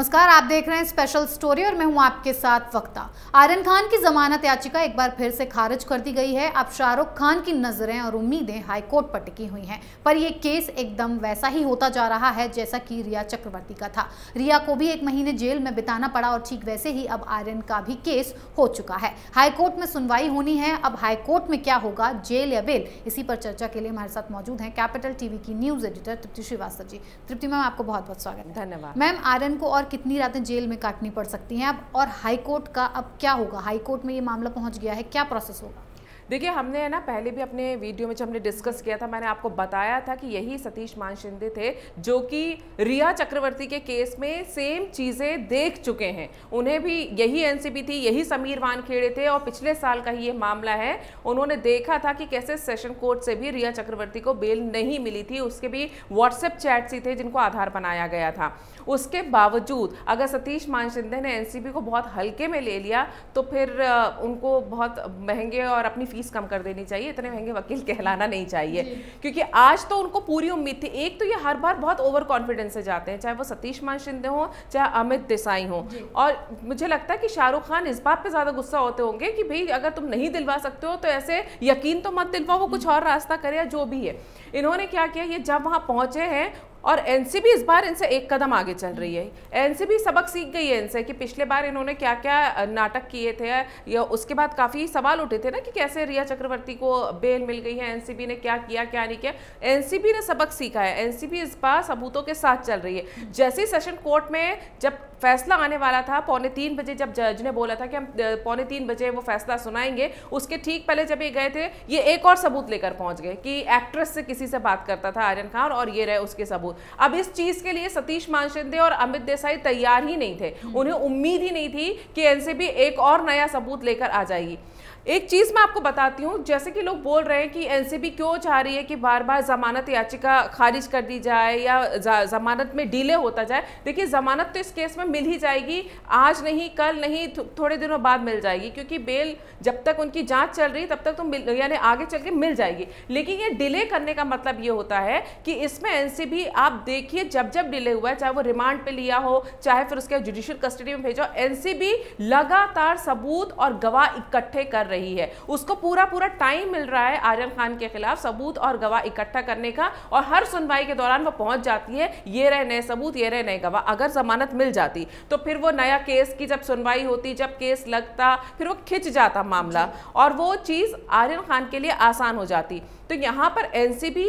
नमस्कार आप देख रहे हैं स्पेशल स्टोरी और मैं हूं आपके साथ वक्ता आर्यन खान की जमानत याचिका एक बार फिर से खारिज कर दी गई है अब शाहरुख खान की नजरें और उम्मीदें हाईकोर्ट पर टिकी हुई हैं पर यह केस एकदम वैसा ही होता जा रहा है जैसा कि रिया चक्रवर्ती का था रिया को भी एक महीने जेल में बिताना पड़ा और ठीक वैसे ही अब आर्यन का भी केस हो चुका है हाईकोर्ट में सुनवाई होनी है अब हाईकोर्ट में क्या होगा जेल या बेल इसी पर चर्चा के लिए हमारे साथ मौजूद है कैपिटल टीवी की news editor Tripti Srivastava ji Tripti ma'am आपको बहुत बहुत स्वागत है धन्यवाद मैम आर्यन को और कितनी रातें जेल में काटनी पड़ सकती हैं अब और हाईकोर्ट का अब क्या होगा हाईकोर्ट में ये मामला पहुंच गया है क्या प्रोसेस होगा देखिए हमने है ना पहले भी अपने वीडियो में जब हमने डिस्कस किया था मैंने आपको बताया था कि यही सतीश मान शिंदे थे जो कि रिया चक्रवर्ती के केस में सेम चीज़ें देख चुके हैं उन्हें भी यही एनसीबी थी यही समीर वानखेड़े थे और पिछले साल का ही ये मामला है उन्होंने देखा था कि कैसे सेशन कोर्ट से भी रिया चक्रवर्ती को बेल नहीं मिली थी उसके भी व्हाट्सएप चैट्स ही थे जिनको आधार बनाया गया था उसके बावजूद अगर सतीश मान शिंदे ने एन को बहुत हल्के में ले लिया तो फिर उनको बहुत महंगे और अपनी फीस फीस कम कर देनी चाहिए इतने महंगे वकील कहलाना नहीं चाहिए क्योंकि आज तो उनको पूरी उम्मीद थी एक तो ये हर बार बहुत ओवर कॉन्फिडेंस से जाते हैं चाहे वो सतीश मान शिंदे हों चाहे अमित देसाई हों और मुझे लगता है कि शाहरुख खान इस बात पर ज़्यादा गुस्सा होते होंगे कि भाई अगर तुम नहीं दिलवा सकते हो तो ऐसे यकीन तो मत दिलवाओ वो कुछ और रास्ता करे या जो भी है इन्होंने क्या किया ये जब वहाँ पहुँचे हैं और एनसीबी इस बार इनसे एक कदम आगे चल रही है एनसीबी सबक सीख गई है इनसे कि पिछले बार इन्होंने क्या क्या नाटक किए थे या उसके बाद काफ़ी सवाल उठे थे ना कि कैसे रिया चक्रवर्ती को बेल मिल गई है एनसीबी ने क्या किया क्या नहीं किया एनसीबी ने सबक सीखा है एनसीबी इस बार सबूतों के साथ चल रही है जैसे सेशन कोर्ट में जब फैसला आने वाला था पौने तीन बजे जब जज ने बोला था कि हम पौने तीन बजे वो फैसला सुनाएंगे उसके ठीक पहले जब ये गए थे ये एक और सबूत लेकर पहुंच गए कि एक्ट्रेस से किसी से बात करता था आर्यन खान और ये रहे उसके सबूत सबूत अब इस चीज के लिए सतीश मानशिंदे और अमित देसाई तैयार ही नहीं थे हम्म। उन्हें उम्मीद ही नहीं थी कि एनसीबी एक और नया सबूत लेकर आ जाएगी एक चीज़ मैं आपको बताती हूँ जैसे कि लोग बोल रहे हैं कि एनसीबी क्यों चाह रही है कि बार बार ज़मानत याचिका खारिज कर दी जाए या ज़मानत में डिले होता जाए देखिए ज़मानत तो इस केस में मिल ही जाएगी आज नहीं कल नहीं थोड़े दिनों बाद मिल जाएगी क्योंकि बेल जब तक उनकी जाँच चल रही तब तक तो मिल यानी आगे चल के मिल जाएगी लेकिन ये डिले करने का मतलब ये होता है कि इसमें एन आप देखिए जब जब डिले हुआ है चाहे वो रिमांड पर लिया हो चाहे फिर उसके जुडिशियल कस्टडी में भेजा हो लगातार सबूत और गवाह इकट्ठे कर रही है उसको पूरा पूरा टाइम मिल रहा है आजम खान के खिलाफ सबूत और गवाह इकट्ठा करने का और हर सुनवाई के दौरान वो पहुंच जाती है ये रहे नए सबूत ये रहे नए गवाह अगर जमानत मिल जाती तो फिर वो नया केस की जब सुनवाई होती जब केस लगता फिर वो खिंच जाता मामला और वो चीज़ आर्यन खान के लिए आसान हो जाती तो यहाँ पर एनसीबी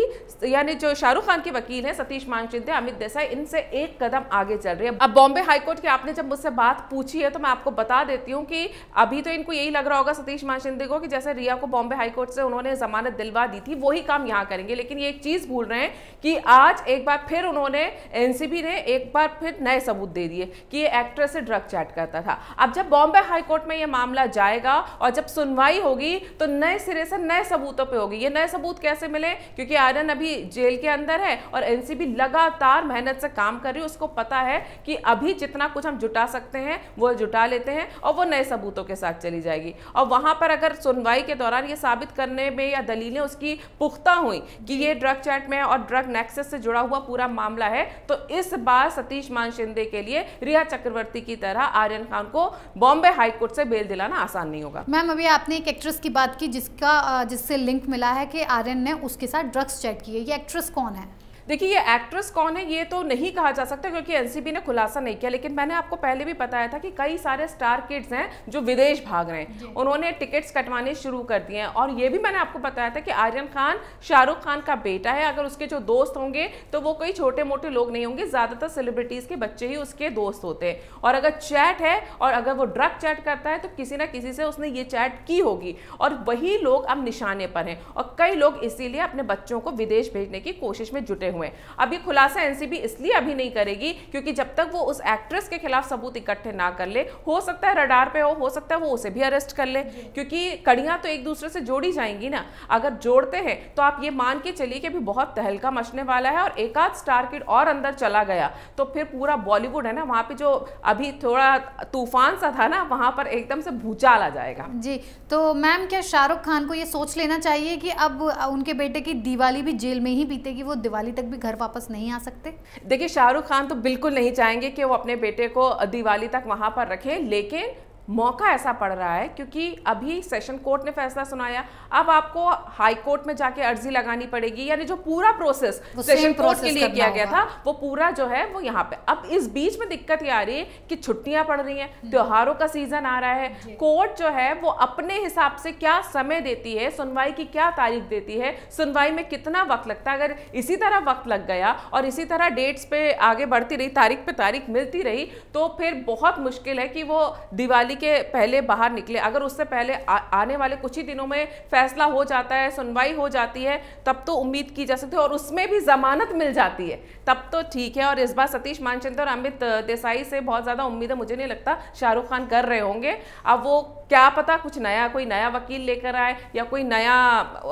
यानी जो शाहरुख खान के वकील हैं सतीश मानचिंदे अमित देसाई इनसे एक कदम आगे चल रही है अब बॉम्बे हाईकोर्ट की आपने जब मुझसे बात पूछी है तो मैं आपको बता देती हूँ कि अभी तो इनको यही लग रहा होगा सतीश मानचिंदे शिंदे को कि जैसे रिया को बॉम्बे हाईकोर्ट से उन्होंने जमानत दिलवा दी थी वही काम यहाँ करेंगे लेकिन ये एक चीज़ भूल रहे हैं कि आज एक बार फिर उन्होंने एनसीबी ने एक बार फिर नए सबूत दे दिए कि ये एक्ट्रेस से ड्रग चैट करता था अब जब बॉम्बे हाईकोर्ट में ये मामला जाएगा और जब सुनवाई होगी तो नए सिरे से नए सबूतों पर होगी ये नए सबूत सबूत कैसे मिले क्योंकि आर्यन अभी जेल के अंदर है और एनसीबी लगातार मेहनत से काम कर रही है उसको पता है कि अभी जितना कुछ हम जुटा सकते हैं वो जुटा लेते हैं और वो नए सबूतों के साथ चली जाएगी और वहां पर अगर सुनवाई के दौरान ये साबित करने में या दलीलें उसकी पुख्ता हुई कि ये ड्रग चैट में और ड्रग नेक्सेस से जुड़ा हुआ पूरा मामला है तो इस बार सतीश मान शिंदे के लिए रिया चक्रवर्ती की तरह आर्यन खान को बॉम्बे हाईकोर्ट से बेल दिलाना आसान नहीं होगा मैम अभी आपने एक एक्ट्रेस की बात की जिसका जिससे लिंक मिला है कि आर्यन आर्यन ने उसके साथ ड्रग्स चेक किए ये एक्ट्रेस कौन है देखिए ये एक्ट्रेस कौन है ये तो नहीं कहा जा सकता क्योंकि एनसीबी ने खुलासा नहीं किया लेकिन मैंने आपको पहले भी बताया था कि कई सारे स्टार किड्स हैं जो विदेश भाग रहे हैं उन्होंने टिकट्स कटवाने शुरू कर दिए हैं और ये भी मैंने आपको बताया था कि आर्यन खान शाहरुख खान का बेटा है अगर उसके जो दोस्त होंगे तो वो कोई छोटे मोटे लोग नहीं होंगे ज़्यादातर सेलिब्रिटीज़ के बच्चे ही उसके दोस्त होते हैं और अगर चैट है और अगर वो ड्रग चैट करता है तो किसी ना किसी से उसने ये चैट की होगी और वही लोग अब निशाने पर हैं और कई लोग इसीलिए अपने बच्चों को विदेश भेजने की कोशिश में जुटे हुए अब ये खुलासा एनसीबी इसलिए अभी नहीं करेगी क्योंकि जब तक वो उस एक्ट्रेस के खिलाफ सबूत इकट्ठे ना कर ले हो सकता है रडार पे हो हो सकता है वो उसे भी अरेस्ट कर ले क्योंकि कड़ियाँ तो एक दूसरे से जोड़ी जाएंगी ना अगर जोड़ते हैं तो आप ये मान के चलिए कि अभी बहुत तहलका मचने वाला है और एक आध स्टार किड और अंदर चला गया तो फिर पूरा बॉलीवुड है ना वहाँ पे जो अभी थोड़ा तूफान सा था ना वहाँ पर एकदम से भूचाल आ जाएगा जी तो मैम क्या शाहरुख खान को ये सोच लेना चाहिए कि अब उनके बेटे की दिवाली भी जेल में ही बीतेगी वो दिवाली तक भी घर वापस नहीं आ सकते देखिए शाहरुख खान तो बिल्कुल नहीं चाहेंगे कि वो अपने बेटे को दिवाली तक वहाँ पर रखें लेकिन मौका ऐसा पड़ रहा है क्योंकि अभी सेशन कोर्ट ने फैसला सुनाया अब आपको हाई कोर्ट में जाके अर्जी लगानी पड़ेगी यानी जो पूरा प्रोसेस सेशन कोर्ट के लिए किया गया था वो पूरा जो है वो यहाँ पे अब इस बीच में दिक्कत ये आ रही है कि छुट्टियां पड़ रही हैं हम्म। त्योहारों का सीजन आ रहा है कोर्ट जो है वो अपने हिसाब से क्या समय देती है सुनवाई की क्या तारीख देती है सुनवाई में कितना वक्त लगता है अगर इसी तरह वक्त लग गया और इसी तरह डेट्स पे आगे बढ़ती रही तारीख पे तारीख मिलती रही तो फिर बहुत मुश्किल है कि वो दिवाली दिवाली के पहले बाहर निकले अगर उससे पहले आ, आने वाले कुछ ही दिनों में फैसला हो जाता है सुनवाई हो जाती है तब तो उम्मीद की जा सकती है और उसमें भी जमानत मिल जाती है तब तो ठीक है और इस बार सतीश मानचंद और अमित देसाई से बहुत ज़्यादा उम्मीद है मुझे नहीं लगता शाहरुख खान कर रहे होंगे अब वो क्या पता कुछ नया कोई नया वकील लेकर आए या कोई नया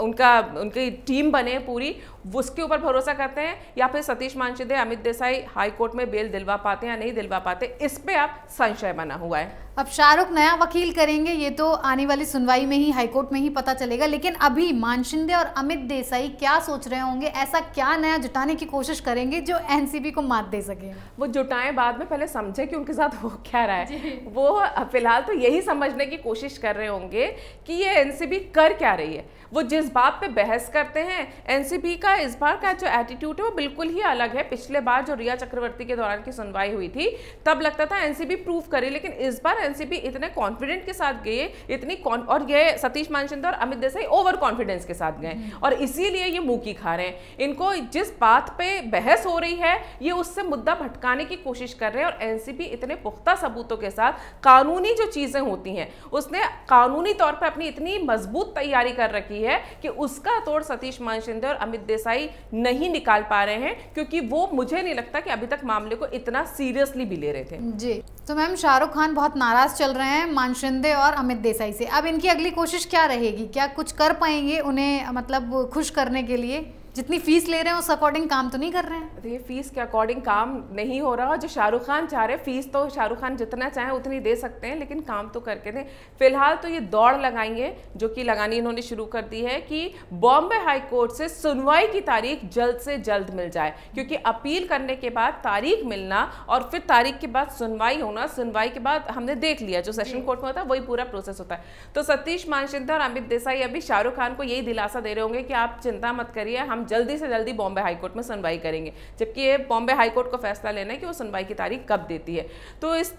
उनका उनकी टीम बने पूरी उसके ऊपर भरोसा करते हैं या फिर सतीश मानशिदे अमित देसाई हाई कोर्ट में बेल दिलवा पाते हैं या नहीं दिलवा पाते इस पे आप संशय बना हुआ है अब शाहरुख नया वकील करेंगे ये तो आने वाली सुनवाई में ही हाईकोर्ट में ही पता चलेगा लेकिन अभी मानशिंदे और अमित देसाई क्या सोच रहे होंगे ऐसा क्या नया जुटाने की कोशिश करेंगे जो एनसीबी को मात दे सके वो जुटाएं बाद में पहले समझे कि उनके साथ हो क्या रहा है वो फिलहाल तो यही समझने की कोशिश कर रहे होंगे कि ये एनसीबी कर क्या रही है वो जिस बात पे बहस करते हैं एनसीपी का इस बार का जो एटीट्यूड है वो बिल्कुल ही अलग है पिछले बार जो रिया चक्रवर्ती के दौरान की सुनवाई हुई थी तब लगता था एनसीपी प्रूव करे लेकिन इस बार एनसीपी इतने कॉन्फिडेंट के साथ गए इतनी और ये सतीश मानचंद और अमित देसाई ओवर कॉन्फिडेंस के साथ गए हम्म। और इसीलिए ये मुंह की खा रहे हैं इनको जिस बात पे बहस हो रही है ये उससे मुद्दा भटकाने की कोशिश कर रहे हैं और एनसीपी इतने पुख्ता सबूतों के साथ कानूनी जो चीज़ें होती हैं उसने कानूनी तौर पर अपनी इतनी मजबूत तैयारी कर रखी रही है कि उसका तोड़ सतीश मानशिंदे और अमित देसाई नहीं निकाल पा रहे हैं क्योंकि वो मुझे नहीं लगता कि अभी तक मामले को इतना सीरियसली भी ले रहे थे जी तो मैम शाहरुख खान बहुत नाराज चल रहे हैं मानशिंदे और अमित देसाई से अब इनकी अगली कोशिश क्या रहेगी क्या कुछ कर पाएंगे उन्हें मतलब खुश करने के लिए जितनी फीस ले रहे हैं उस अकॉर्डिंग काम तो नहीं कर रहे हैं ये फीस के अकॉर्डिंग काम नहीं हो रहा और जो शाहरुख खान चाह रहे फीस तो शाहरुख खान जितना चाहें उतनी दे सकते हैं लेकिन काम तो करके दें फिलहाल तो ये दौड़ लगाएंगे जो कि लगानी इन्होंने शुरू कर दी है कि बॉम्बे हाईकोर्ट से सुनवाई की तारीख जल्द से जल्द मिल जाए क्योंकि अपील करने के बाद तारीख मिलना और फिर तारीख के बाद सुनवाई होना सुनवाई के बाद हमने देख लिया जो सेशन कोर्ट में होता है वही पूरा प्रोसेस होता है तो सतीश मानसिंधा और अमित देसाई अभी शाहरुख खान को यही दिलासा दे रहे होंगे कि आप चिंता मत करिए हम जल्दी से जल्दी बॉम्बे हाईकोर्ट में सुनवाई करेंगे जबकि ये बॉम्बे हाईकोर्ट को फैसला लेना है कि वो सुनवाई की तारीख कब देती है तो इस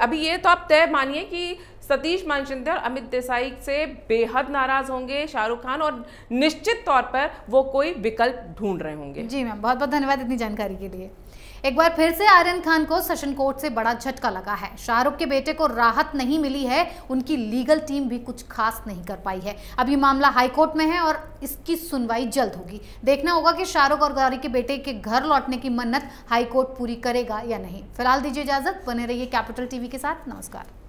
अभी ये तो आप तय मानिए कि सतीश मानचिंदे और अमित देसाई से बेहद नाराज होंगे शाहरुख खान और निश्चित तौर पर वो कोई विकल्प ढूंढ रहे होंगे जी मैम बहुत बहुत धन्यवाद इतनी जानकारी के लिए एक बार फिर से आर्यन खान को सेशन कोर्ट से बड़ा झटका लगा है शाहरुख के बेटे को राहत नहीं मिली है उनकी लीगल टीम भी कुछ खास नहीं कर पाई है अब ये मामला हाईकोर्ट में है और इसकी सुनवाई जल्द होगी देखना होगा कि शाहरुख और गौरी के बेटे के घर लौटने की मन्नत हाईकोर्ट पूरी करेगा या नहीं फिलहाल दीजिए इजाजत बने रहिए कैपिटल टीवी के साथ नमस्कार